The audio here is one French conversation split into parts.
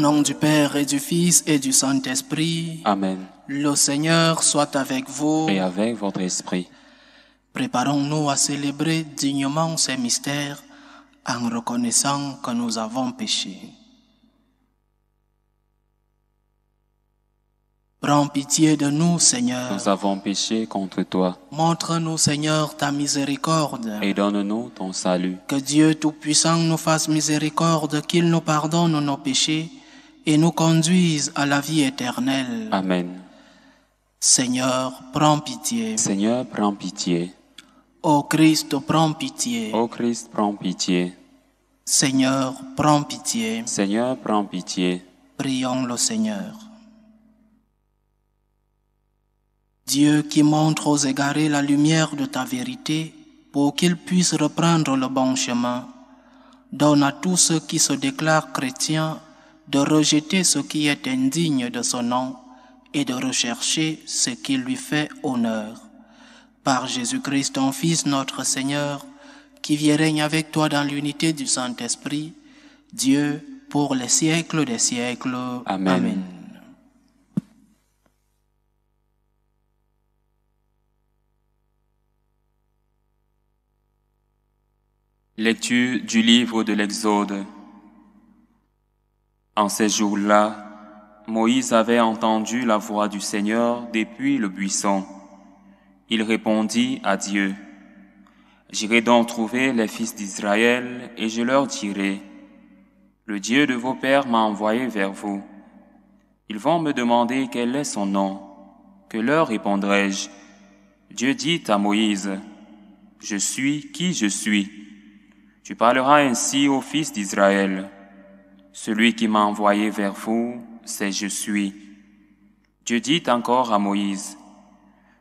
nom du Père et du Fils et du Saint-Esprit. Amen. Le Seigneur soit avec vous. Et avec votre esprit. Préparons-nous à célébrer dignement ces mystères en reconnaissant que nous avons péché. Prends pitié de nous, Seigneur. Nous avons péché contre toi. Montre-nous, Seigneur, ta miséricorde. Et donne-nous ton salut. Que Dieu Tout-Puissant nous fasse miséricorde, qu'il nous pardonne nos péchés et nous conduisent à la vie éternelle. Amen. Seigneur, prends pitié. Seigneur, prends pitié. Ô Christ, prends pitié. Ô Christ, prends pitié. Seigneur, prends pitié. Seigneur, prends pitié. Prions le Seigneur. Dieu qui montre aux égarés la lumière de ta vérité pour qu'ils puissent reprendre le bon chemin, donne à tous ceux qui se déclarent chrétiens de rejeter ce qui est indigne de son nom et de rechercher ce qui lui fait honneur. Par Jésus-Christ, ton Fils, notre Seigneur, qui vient règne avec toi dans l'unité du Saint-Esprit, Dieu, pour les siècles des siècles. Amen. Amen. Lecture du livre de l'Exode. En ces jours-là, Moïse avait entendu la voix du Seigneur depuis le buisson. Il répondit à Dieu, J'irai donc trouver les fils d'Israël et je leur dirai, Le Dieu de vos pères m'a envoyé vers vous. Ils vont me demander quel est son nom. Que leur répondrai-je Dieu dit à Moïse, Je suis qui je suis. Tu parleras ainsi aux fils d'Israël. Celui qui m'a envoyé vers vous, c'est Je suis. Dieu dit encore à Moïse,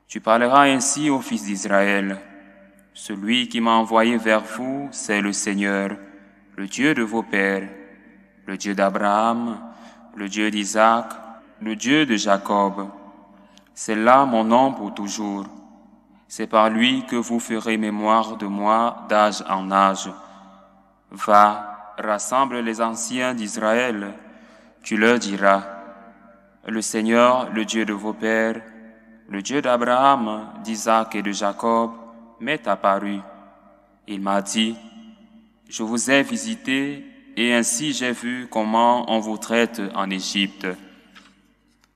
Tu parleras ainsi aux fils d'Israël. Celui qui m'a envoyé vers vous, c'est le Seigneur, le Dieu de vos pères, le Dieu d'Abraham, le Dieu d'Isaac, le Dieu de Jacob. C'est là mon nom pour toujours. C'est par lui que vous ferez mémoire de moi d'âge en âge. Va, rassemble les anciens d'Israël, tu leur diras, le Seigneur, le Dieu de vos pères, le Dieu d'Abraham, d'Isaac et de Jacob, m'est apparu. Il m'a dit, je vous ai visité et ainsi j'ai vu comment on vous traite en Égypte.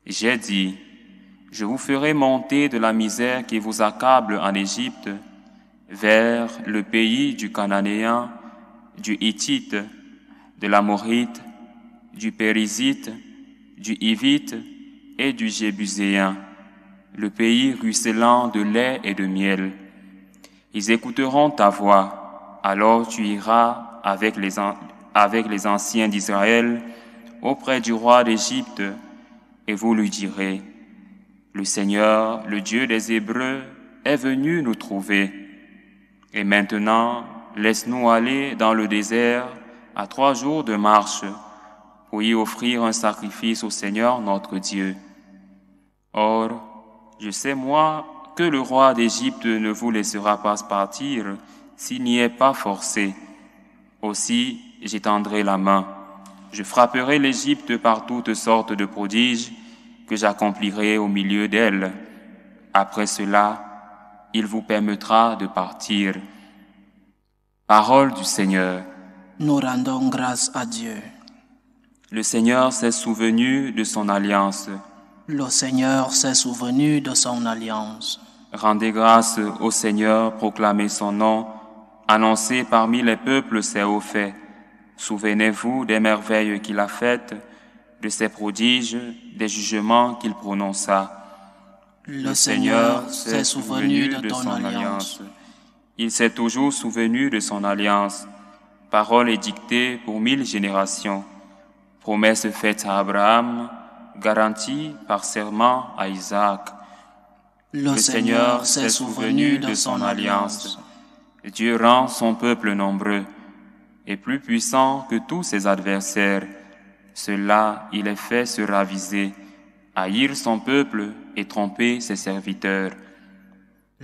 J'ai dit, je vous ferai monter de la misère qui vous accable en Égypte vers le pays du Cananéen du Hittite, de l'Amorite, du Périsite, du Hivite et du Jébuséen, le pays ruisselant de lait et de miel. Ils écouteront ta voix, alors tu iras avec les, avec les anciens d'Israël auprès du roi d'Égypte, et vous lui direz, Le Seigneur, le Dieu des Hébreux, est venu nous trouver. Et maintenant, laisse-nous aller dans le désert à trois jours de marche pour y offrir un sacrifice au Seigneur notre Dieu. Or, je sais moi que le roi d'Égypte ne vous laissera pas partir s'il n'y est pas forcé. Aussi, j'étendrai la main. Je frapperai l'Égypte par toutes sortes de prodiges que j'accomplirai au milieu d'elle. Après cela, il vous permettra de partir. Parole du Seigneur. Nous rendons grâce à Dieu. Le Seigneur s'est souvenu de son alliance. Le Seigneur s'est souvenu de son alliance. Rendez grâce au Seigneur, proclamez son nom, annoncez parmi les peuples ses hauts faits. Souvenez-vous des merveilles qu'il a faites, de ses prodiges, des jugements qu'il prononça. Le, Seigneur s'est souvenu de, ton alliance il s'est toujours souvenu de son alliance, parole édictée pour mille générations, promesse faite à Abraham, garantie par serment à Isaac. Le, Seigneur s'est souvenu de son alliance. Dieu rend son peuple nombreux et plus puissant que tous ses adversaires. Cela, il est fait se raviser, haïr son peuple et tromper ses serviteurs.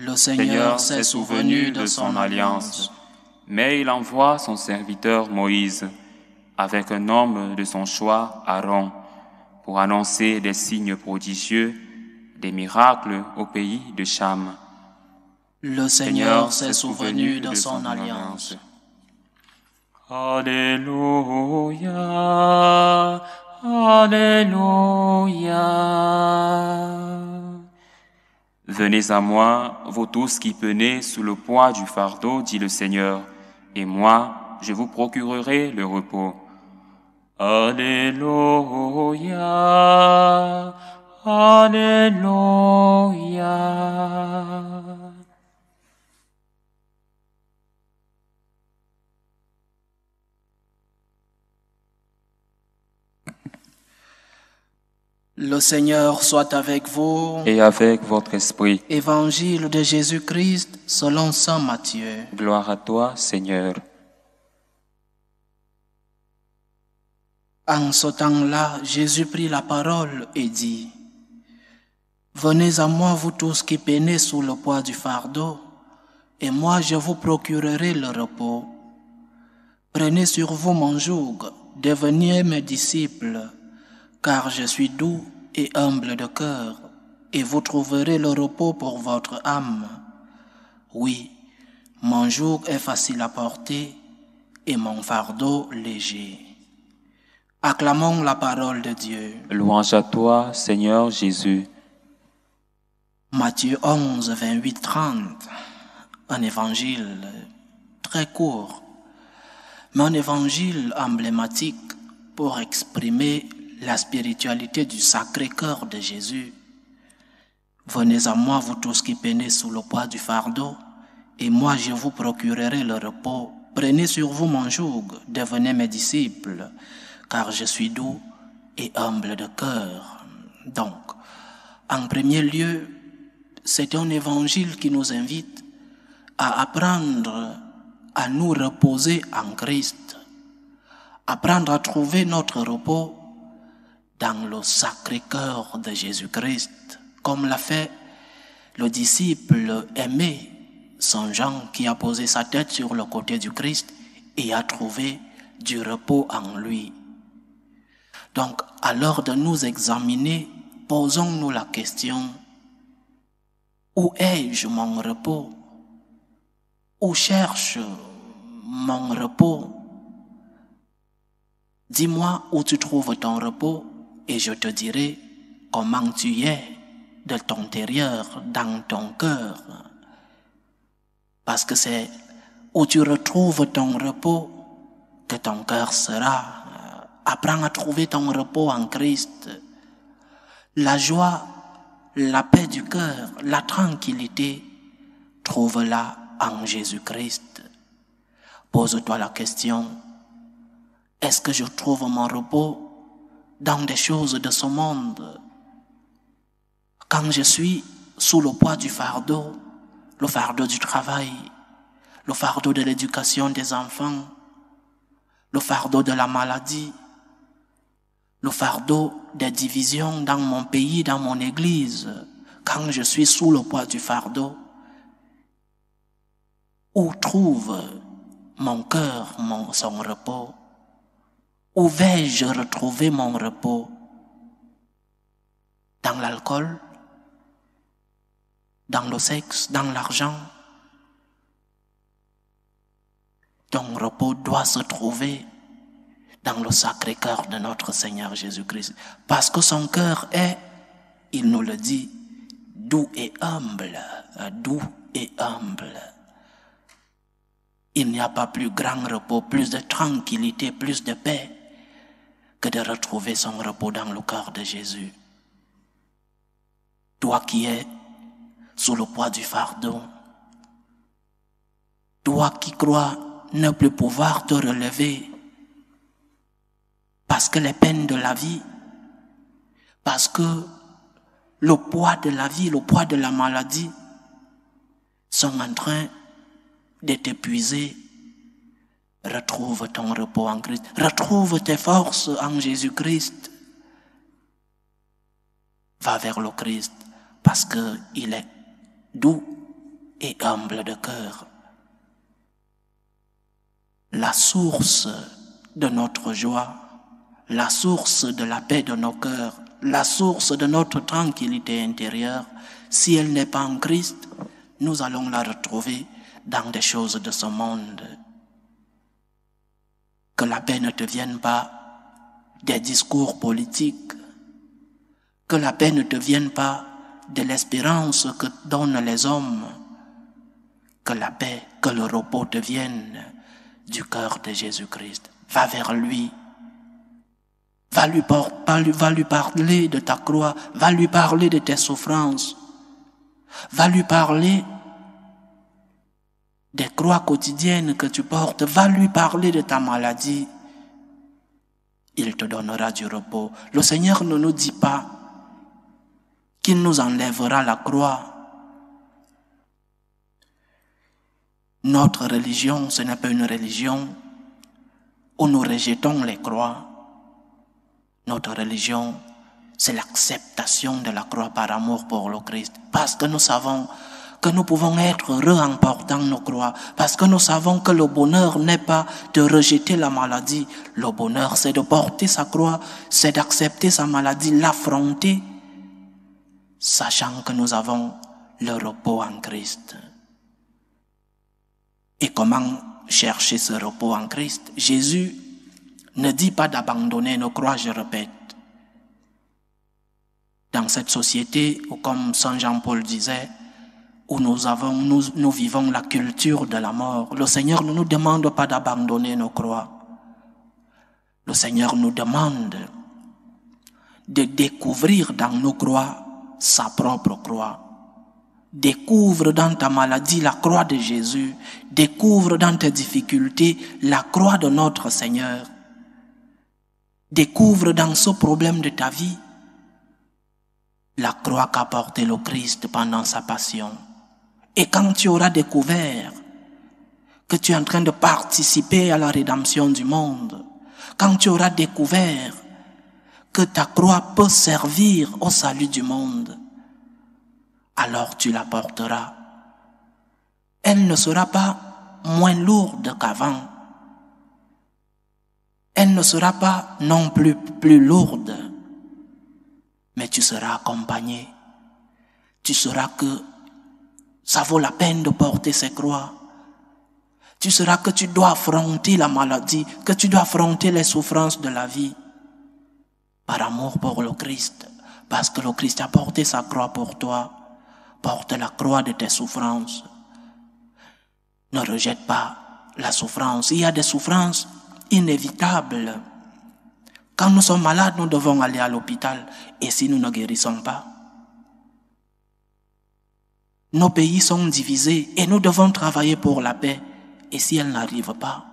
Le Seigneur s'est souvenu de son alliance, mais il envoie son serviteur Moïse avec un homme de son choix, Aaron, pour annoncer des signes prodigieux, des miracles au pays de Cham. Le Seigneur s'est souvenu de son alliance. Alléluia, Alléluia. Venez à moi, vous tous qui penez sous le poids du fardeau, dit le Seigneur, et moi, je vous procurerai le repos. Alléluia, Alléluia. Le Seigneur soit avec vous. Et avec votre esprit. Évangile de Jésus-Christ selon Saint Matthieu. Gloire à toi, Seigneur. En ce temps-là, Jésus prit la parole et dit, Venez à moi, vous tous qui peinez sous le poids du fardeau, et moi je vous procurerai le repos. Prenez sur vous mon joug, devenez mes disciples car je suis doux et humble de cœur, et vous trouverez le repos pour votre âme. Oui, mon jour est facile à porter et mon fardeau léger. Acclamons la parole de Dieu. Louange à toi, Seigneur Jésus. Matthieu 11, 28, 30, un évangile très court, mais un évangile emblématique pour exprimer la spiritualité du Sacré-Cœur de Jésus. Venez à moi, vous tous qui peinez sous le poids du fardeau, et moi je vous procurerai le repos. Prenez sur vous mon joug, devenez mes disciples, car je suis doux et humble de cœur. Donc, en premier lieu, c'est un évangile qui nous invite à apprendre à nous reposer en Christ, apprendre à trouver notre repos dans le sacré cœur de Jésus-Christ, comme l'a fait le disciple aimé, son Jean, qui a posé sa tête sur le côté du Christ et a trouvé du repos en lui. Donc, à l'heure de nous examiner, posons-nous la question, où ai-je mon repos Où cherche mon repos Dis-moi où tu trouves ton repos et je te dirai comment tu es de ton intérieur, dans ton cœur. Parce que c'est où tu retrouves ton repos que ton cœur sera. Apprends à trouver ton repos en Christ. La joie, la paix du cœur, la tranquillité, trouve-la en Jésus-Christ. Pose-toi la question, est-ce que je trouve mon repos dans des choses de ce monde. Quand je suis sous le poids du fardeau, le fardeau du travail, le fardeau de l'éducation des enfants, le fardeau de la maladie, le fardeau des divisions dans mon pays, dans mon église, quand je suis sous le poids du fardeau, où trouve mon cœur mon, son repos où vais-je retrouver mon repos Dans l'alcool Dans le sexe Dans l'argent Ton repos doit se trouver dans le sacré cœur de notre Seigneur Jésus-Christ. Parce que son cœur est, il nous le dit, doux et humble, doux et humble. Il n'y a pas plus grand repos, plus de tranquillité, plus de paix que de retrouver son repos dans le cœur de Jésus. Toi qui es sous le poids du fardeau, toi qui crois ne plus pouvoir te relever parce que les peines de la vie, parce que le poids de la vie, le poids de la maladie sont en train de t'épuiser retrouve ton repos en Christ, retrouve tes forces en Jésus-Christ. Va vers le Christ parce qu'il est doux et humble de cœur. La source de notre joie, la source de la paix de nos cœurs, la source de notre tranquillité intérieure, si elle n'est pas en Christ, nous allons la retrouver dans des choses de ce monde que la paix ne te vienne pas des discours politiques, que la paix ne te vienne pas de l'espérance que donnent les hommes, que la paix, que le repos te vienne du cœur de Jésus-Christ. Va vers lui. Va lui, va lui parler de ta croix, va lui parler de tes souffrances, va lui parler des croix quotidiennes que tu portes, va lui parler de ta maladie. Il te donnera du repos. Le Seigneur ne nous dit pas qu'il nous enlèvera la croix. Notre religion, ce n'est pas une religion où nous rejetons les croix. Notre religion, c'est l'acceptation de la croix par amour pour le Christ. Parce que nous savons que nous pouvons être heureux en portant nos croix, parce que nous savons que le bonheur n'est pas de rejeter la maladie. Le bonheur, c'est de porter sa croix, c'est d'accepter sa maladie, l'affronter, sachant que nous avons le repos en Christ. Et comment chercher ce repos en Christ Jésus ne dit pas d'abandonner nos croix, je répète. Dans cette société comme Saint Jean-Paul disait, où nous, avons, nous, vivons la culture de la mort, le Seigneur ne nous demande pas d'abandonner nos croix. Le Seigneur nous demande de découvrir dans nos croix sa propre croix. Découvre dans ta maladie la croix de Jésus. Découvre dans tes difficultés la croix de notre Seigneur. Découvre dans ce problème de ta vie la croix qu'a porté le Christ pendant sa passion. Et quand tu auras découvert que tu es en train de participer à la rédemption du monde, quand tu auras découvert que ta croix peut servir au salut du monde, alors tu la porteras. Elle ne sera pas moins lourde qu'avant. Elle ne sera pas non plus plus lourde, mais tu seras accompagné. Tu seras que ça vaut la peine de porter ses croix. Tu seras que tu dois affronter la maladie, que tu dois affronter les souffrances de la vie. Par amour pour le Christ, parce que le Christ a porté sa croix pour toi, porte la croix de tes souffrances. Ne rejette pas la souffrance. Il y a des souffrances inévitables. Quand nous sommes malades, nous devons aller à l'hôpital. Et si nous ne guérissons pas, nos pays sont divisés et nous devons travailler pour la paix. Et si elle n'arrive pas,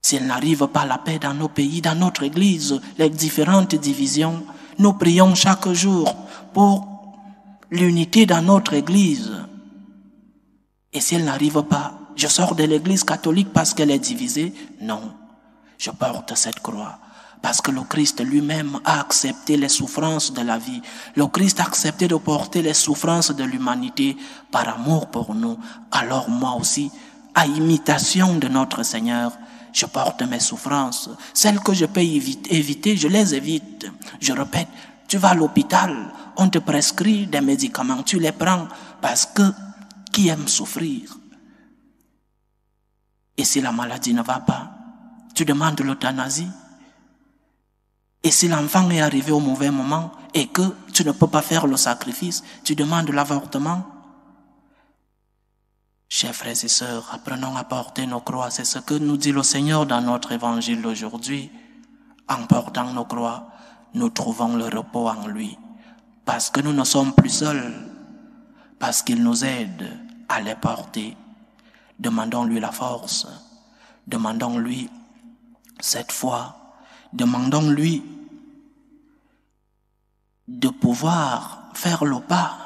si elle n'arrive pas la paix dans nos pays, dans notre Église, les différentes divisions, nous prions chaque jour pour l'unité dans notre Église. Et si elle n'arrive pas, je sors de l'Église catholique parce qu'elle est divisée Non, je porte cette croix parce que le Christ lui-même a accepté les souffrances de la vie. Le Christ a accepté de porter les souffrances de l'humanité par amour pour nous. Alors moi aussi, à imitation de notre Seigneur, je porte mes souffrances. Celles que je peux éviter, je les évite. Je répète, tu vas à l'hôpital, on te prescrit des médicaments, tu les prends parce que qui aime souffrir Et si la maladie ne va pas, tu demandes l'euthanasie et si l'enfant est arrivé au mauvais moment et que tu ne peux pas faire le sacrifice, tu demandes l'avortement. Chers frères et sœurs, apprenons à porter nos croix. C'est ce que nous dit le Seigneur dans notre évangile d'aujourd'hui. En portant nos croix, nous trouvons le repos en lui. Parce que nous ne sommes plus seuls. Parce qu'il nous aide à les porter. Demandons-lui la force. Demandons-lui cette foi Demandons-lui de pouvoir faire le pas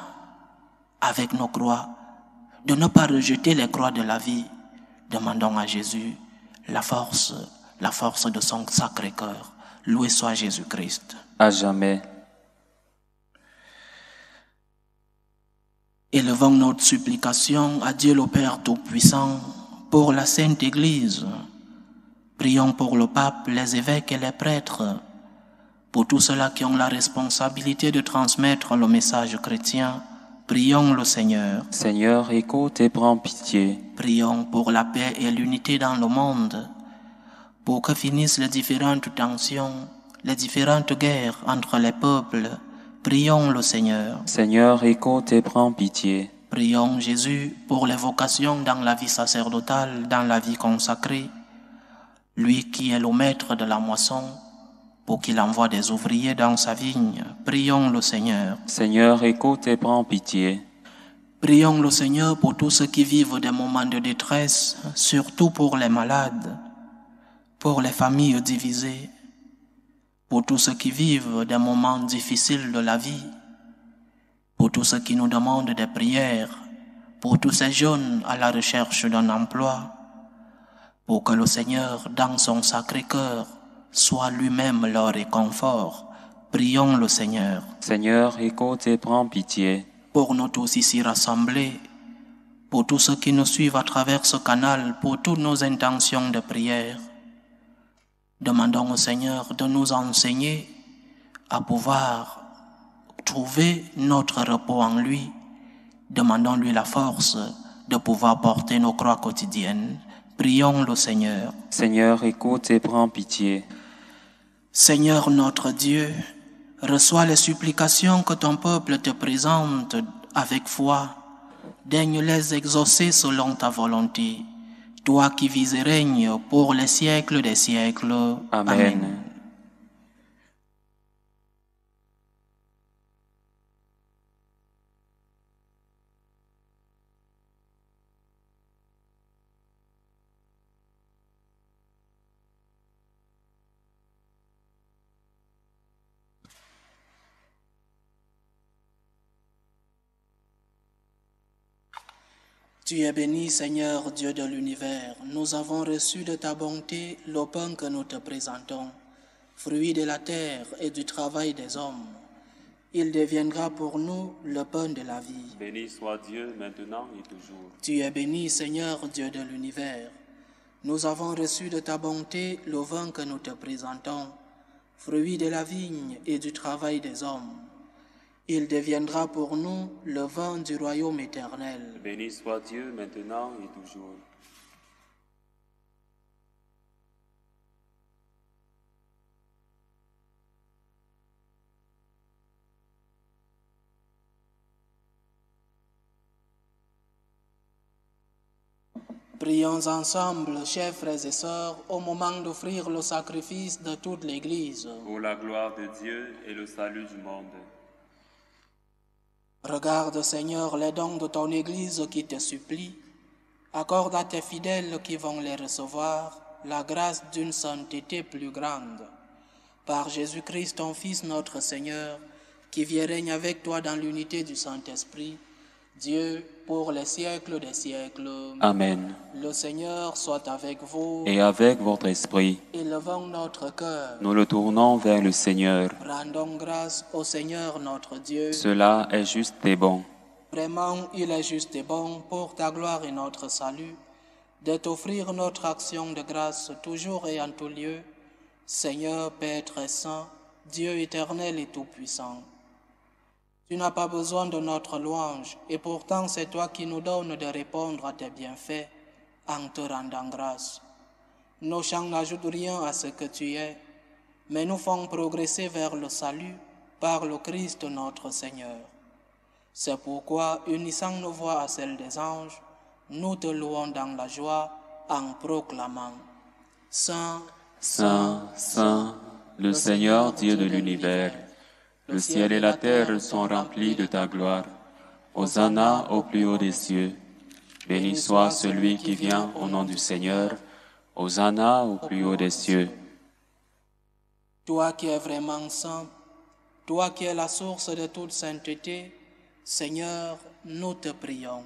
avec nos croix, de ne pas rejeter les croix de la vie. Demandons à Jésus la force, la force de son sacré cœur. Loué soit Jésus-Christ. À jamais. Élevons notre supplication à Dieu le Père Tout-Puissant pour la Sainte Église Prions pour le pape, les évêques et les prêtres, pour tous ceux-là qui ont la responsabilité de transmettre le message chrétien. Prions le Seigneur. Seigneur, écoute et prends pitié. Prions pour la paix et l'unité dans le monde, pour que finissent les différentes tensions, les différentes guerres entre les peuples. Prions le Seigneur. Seigneur, écoute et prends pitié. Prions Jésus pour les vocations dans la vie sacerdotale, dans la vie consacrée lui qui est le maître de la moisson, pour qu'il envoie des ouvriers dans sa vigne. Prions le Seigneur. Seigneur, écoute et prends pitié. Prions le Seigneur pour tous ceux qui vivent des moments de détresse, surtout pour les malades, pour les familles divisées, pour tous ceux qui vivent des moments difficiles de la vie, pour tous ceux qui nous demandent des prières, pour tous ces jeunes à la recherche d'un emploi, pour que le Seigneur, dans son sacré cœur, soit lui-même leur réconfort. Prions le Seigneur. Seigneur, écoute et prends pitié. Pour nous tous ici rassemblés, pour tous ceux qui nous suivent à travers ce canal, pour toutes nos intentions de prière, demandons au Seigneur de nous enseigner à pouvoir trouver notre repos en lui. Demandons-lui la force de pouvoir porter nos croix quotidiennes. Prions le Seigneur. Seigneur, écoute et prends pitié. Seigneur notre Dieu, reçois les supplications que ton peuple te présente avec foi. Daigne les exaucer selon ta volonté, toi qui vis et règnes pour les siècles des siècles. Amen. Tu es béni, Seigneur Dieu de l'univers. Nous avons reçu de ta bonté le pain que nous te présentons, fruit de la terre et du travail des hommes. Il deviendra pour nous le pain de la vie. Béni soit Dieu maintenant et toujours. Tu es béni, Seigneur Dieu de l'univers. Nous avons reçu de ta bonté le vin que nous te présentons, fruit de la vigne et du travail des hommes. Il deviendra pour nous le vent du royaume éternel. Béni soit Dieu maintenant et toujours. Prions ensemble, chers frères et sœurs, au moment d'offrir le sacrifice de toute l'Église. Pour la gloire de Dieu et le salut du monde. Regarde, Seigneur, les dons de ton Église qui te supplie. Accorde à tes fidèles qui vont les recevoir la grâce d'une sainteté plus grande. Par Jésus-Christ, ton Fils, notre Seigneur, qui vient règne avec toi dans l'unité du Saint-Esprit, Dieu pour les siècles des siècles. Amen. Le Seigneur soit avec vous. Et avec votre esprit. Élevons notre cœur. Nous le tournons vers le Seigneur. Rendons grâce au Seigneur notre Dieu. Cela est juste et bon. Vraiment, il est juste et bon pour ta gloire et notre salut de t'offrir notre action de grâce toujours et en tout lieu. Seigneur, Père très saint, Dieu éternel et tout-puissant. Tu n'as pas besoin de notre louange, et pourtant c'est toi qui nous donnes de répondre à tes bienfaits en te rendant grâce. Nos chants n'ajoutent rien à ce que tu es, mais nous font progresser vers le salut par le Christ notre Seigneur. C'est pourquoi, unissant nos voix à celles des anges, nous te louons dans la joie en proclamant Saint, Saint, Saint, le Seigneur Dieu de l'univers le ciel et la terre sont remplis de ta gloire. Hosanna au plus haut des cieux. Béni soit celui qui vient au nom du Seigneur. Hosanna au plus haut des cieux. Toi qui es vraiment saint, toi qui es la source de toute sainteté, Seigneur, nous te prions.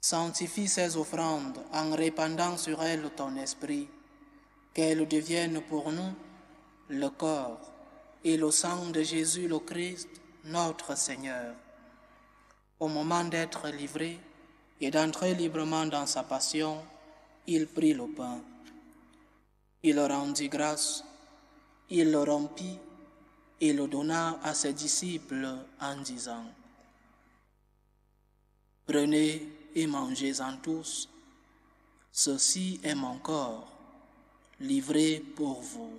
Sanctifie ces offrandes en répandant sur elles ton esprit, qu'elles deviennent pour nous le corps et le sang de Jésus le Christ, notre Seigneur. Au moment d'être livré et d'entrer librement dans sa passion, il prit le pain. Il le rendit grâce, il le rompit et le donna à ses disciples en disant, Prenez et mangez-en tous, ceci est mon corps, livré pour vous.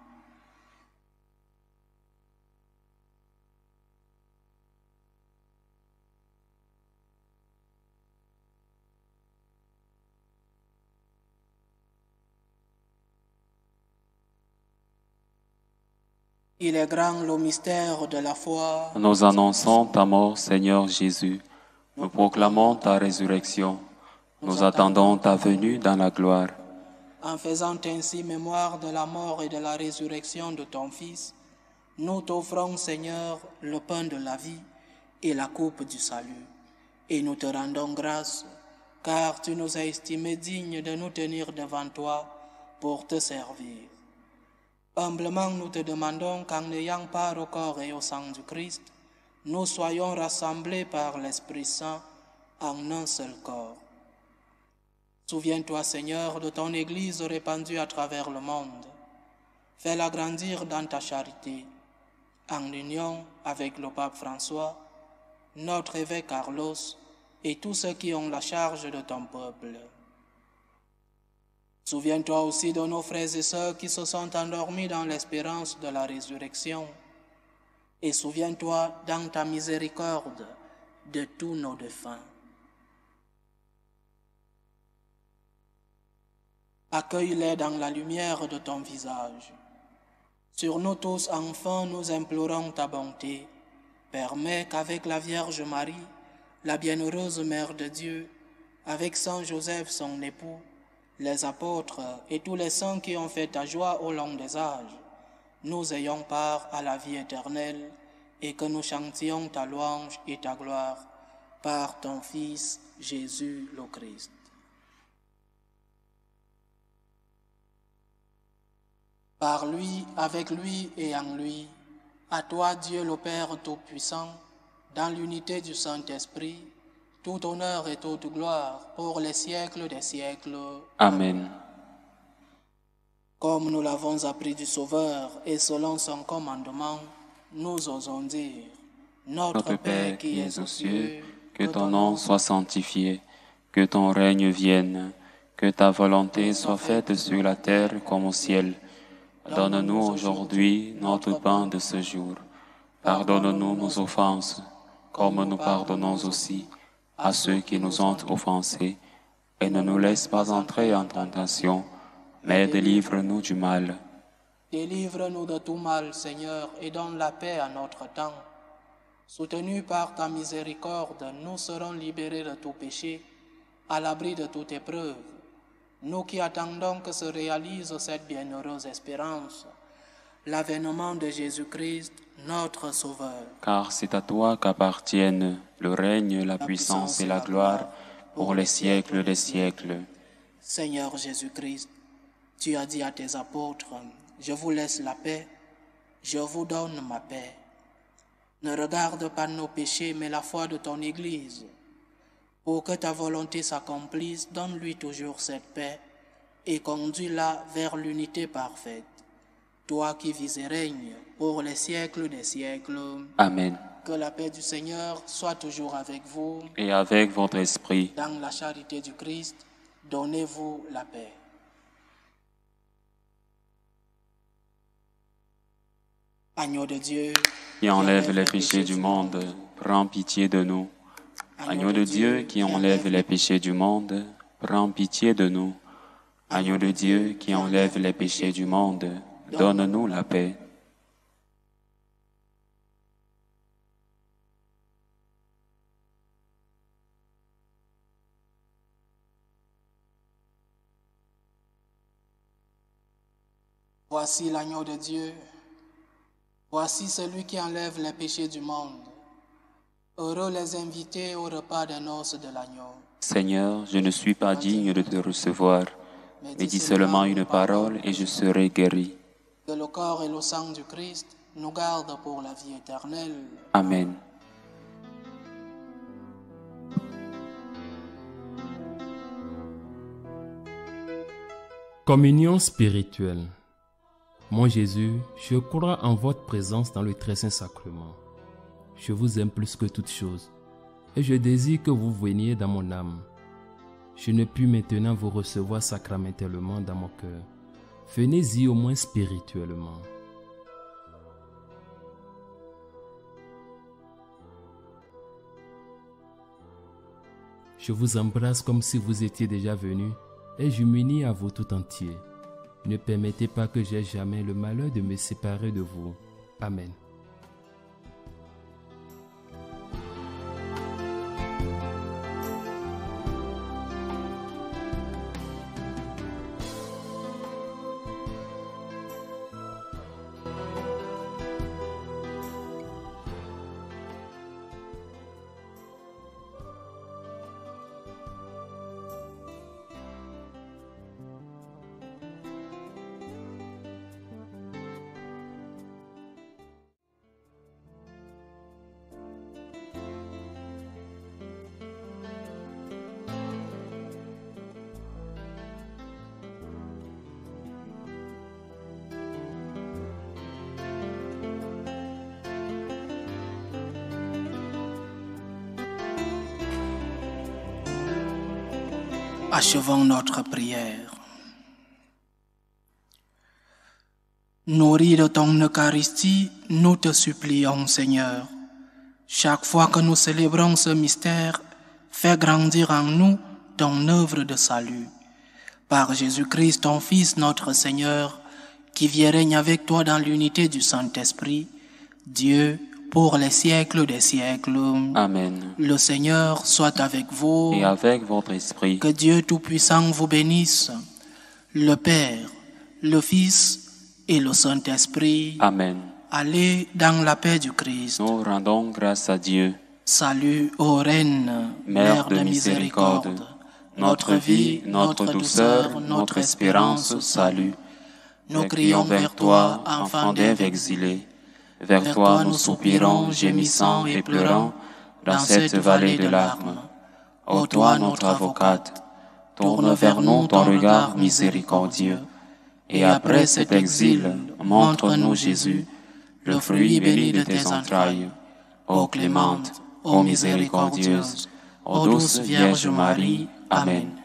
Il est grand le mystère de la foi. Nous annonçons ta mort, Seigneur Jésus. Nous proclamons ta résurrection. Nous attendons ta venue dans la gloire. En faisant ainsi mémoire de la mort et de la résurrection de ton Fils, nous t'offrons, Seigneur, le pain de la vie et la coupe du salut. Et nous te rendons grâce, car tu nous as estimés dignes de nous tenir devant toi pour te servir. Humblement nous te demandons qu'en n'ayant part au corps et au sang du Christ, nous soyons rassemblés par l'Esprit Saint en un seul corps. Souviens-toi Seigneur de ton Église répandue à travers le monde. Fais-la grandir dans ta charité, en union avec le pape François, notre évêque Carlos et tous ceux qui ont la charge de ton peuple. Souviens-toi aussi de nos frères et sœurs qui se sont endormis dans l'espérance de la résurrection. Et souviens-toi dans ta miséricorde de tous nos défunts. Accueille-les dans la lumière de ton visage. Sur nous tous, enfants, nous implorons ta bonté. Permets qu'avec la Vierge Marie, la bienheureuse Mère de Dieu, avec Saint Joseph, son époux, les apôtres et tous les saints qui ont fait ta joie au long des âges, nous ayons part à la vie éternelle et que nous chantions ta louange et ta gloire par ton Fils Jésus le Christ. Par lui, avec lui et en lui, à toi Dieu le Père Tout-Puissant, dans l'unité du Saint-Esprit, tout honneur et toute gloire pour les siècles des siècles. Amen. Comme nous l'avons appris du Sauveur et selon son commandement, nous osons dire, Notre Père qui es aux cieux, que ton nom soit sanctifié, que ton règne vienne, que ta volonté soit faite sur la terre comme au ciel. Donne-nous aujourd'hui notre pain de ce jour. Pardonne-nous nos offenses, comme nous pardonnons aussi à ceux qui nous ont offensés, et ne nous laisse pas entrer en tentation, mais délivre-nous du mal. Délivre-nous de tout mal, Seigneur, et donne la paix à notre temps. Soutenus par ta miséricorde, nous serons libérés de tout péché, à l'abri de toute épreuve. Nous qui attendons que se réalise cette bienheureuse espérance, l'avènement de Jésus-Christ, notre Sauveur. Car c'est à toi qu'appartiennent le règne, la puissance et la gloire pour les siècles des siècles. Seigneur Jésus-Christ, tu as dit à tes apôtres, je vous laisse la paix, je vous donne ma paix. Ne regarde pas nos péchés, mais la foi de ton Église. Pour que ta volonté s'accomplisse, donne-lui toujours cette paix et conduis-la vers l'unité parfaite. Toi qui vis et règne pour les siècles des siècles. Amen. Que la paix du Seigneur soit toujours avec vous. Et avec votre esprit. Dans la charité du Christ, donnez-vous la paix. Agneau de Dieu. Qui enlève les péchés du monde, prends pitié de nous. Agneau de Dieu qui enlève les péchés du monde, prends pitié de nous. Agneau de Dieu qui enlève les péchés du monde, donne-nous la paix. Voici l'agneau de Dieu. Voici celui qui enlève les péchés du monde. Heureux les invités au repas des noces de l'agneau. Seigneur, je ne suis pas digne de te recevoir, mais dis seulement une parole et je serai guéri. Que le corps et le sang du Christ nous gardent pour la vie éternelle. Amen. Communion spirituelle. Mon Jésus, je crois en votre présence dans le très saint sacrement. Je vous aime plus que toute chose, et je désire que vous veniez dans mon âme. Je ne puis maintenant vous recevoir sacramentellement dans mon cœur. Venez-y au moins spirituellement. Je vous embrasse comme si vous étiez déjà venu et je m'unis à vous tout entier. Ne permettez pas que j'aie jamais le malheur de me séparer de vous. Amen. achevons notre prière. Nourris de ton Eucharistie, nous te supplions, Seigneur. Chaque fois que nous célébrons ce mystère, fais grandir en nous ton œuvre de salut. Par Jésus-Christ, ton Fils, notre Seigneur, qui vient règne avec toi dans l'unité du Saint-Esprit, Dieu, pour les siècles des siècles. Amen. Le Seigneur soit avec vous. Et avec votre esprit. Que Dieu Tout-Puissant vous bénisse, le Père, le Fils et le Saint-Esprit. Amen. Allez dans la paix du Christ. Nous rendons grâce à Dieu. Salut, ô Reine, Mère, de, miséricorde. Notre vie, notre douceur, notre espérance, salut. Nous crions vers toi, enfant d'Ève exilé vers toi nous soupirons, gémissant et pleurant dans cette vallée de larmes. Ô toi notre avocate, tourne vers nous ton regard miséricordieux. Et après cet exil, montre-nous Jésus, le fruit béni de tes entrailles. Ô clémente, ô miséricordieuse, ô douce Vierge Marie. Amen.